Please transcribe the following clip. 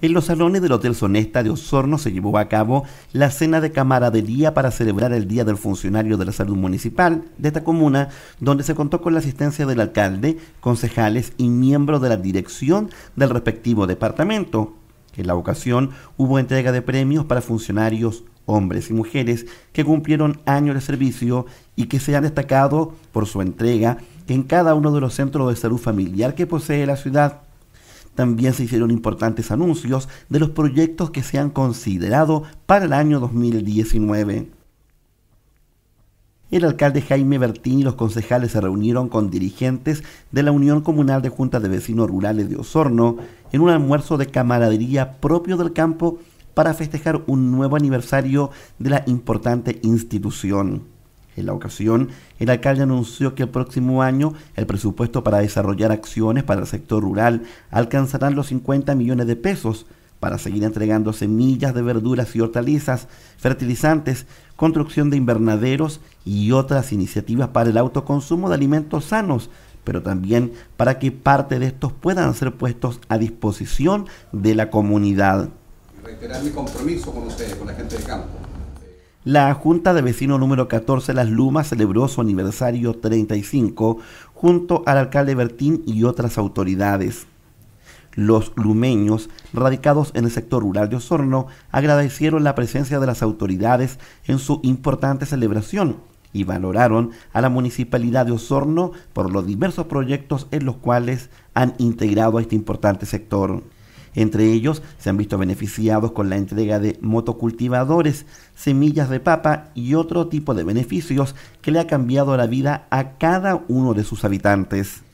En los salones del Hotel Sonesta de Osorno se llevó a cabo la cena de camaradería para celebrar el Día del Funcionario de la Salud Municipal de esta comuna, donde se contó con la asistencia del alcalde, concejales y miembros de la dirección del respectivo departamento. En la ocasión hubo entrega de premios para funcionarios hombres y mujeres que cumplieron años de servicio y que se han destacado por su entrega en cada uno de los centros de salud familiar que posee la ciudad también se hicieron importantes anuncios de los proyectos que se han considerado para el año 2019. El alcalde Jaime Bertín y los concejales se reunieron con dirigentes de la Unión Comunal de Juntas de Vecinos Rurales de Osorno en un almuerzo de camaradería propio del campo para festejar un nuevo aniversario de la importante institución. En la ocasión, el alcalde anunció que el próximo año el presupuesto para desarrollar acciones para el sector rural alcanzará los 50 millones de pesos para seguir entregando semillas de verduras y hortalizas, fertilizantes, construcción de invernaderos y otras iniciativas para el autoconsumo de alimentos sanos, pero también para que parte de estos puedan ser puestos a disposición de la comunidad. Reiterar mi compromiso con ustedes, con la gente de campo la Junta de Vecinos número 14 Las Lumas celebró su aniversario 35 junto al alcalde Bertín y otras autoridades. Los lumeños, radicados en el sector rural de Osorno, agradecieron la presencia de las autoridades en su importante celebración y valoraron a la municipalidad de Osorno por los diversos proyectos en los cuales han integrado a este importante sector. Entre ellos se han visto beneficiados con la entrega de motocultivadores, semillas de papa y otro tipo de beneficios que le ha cambiado la vida a cada uno de sus habitantes.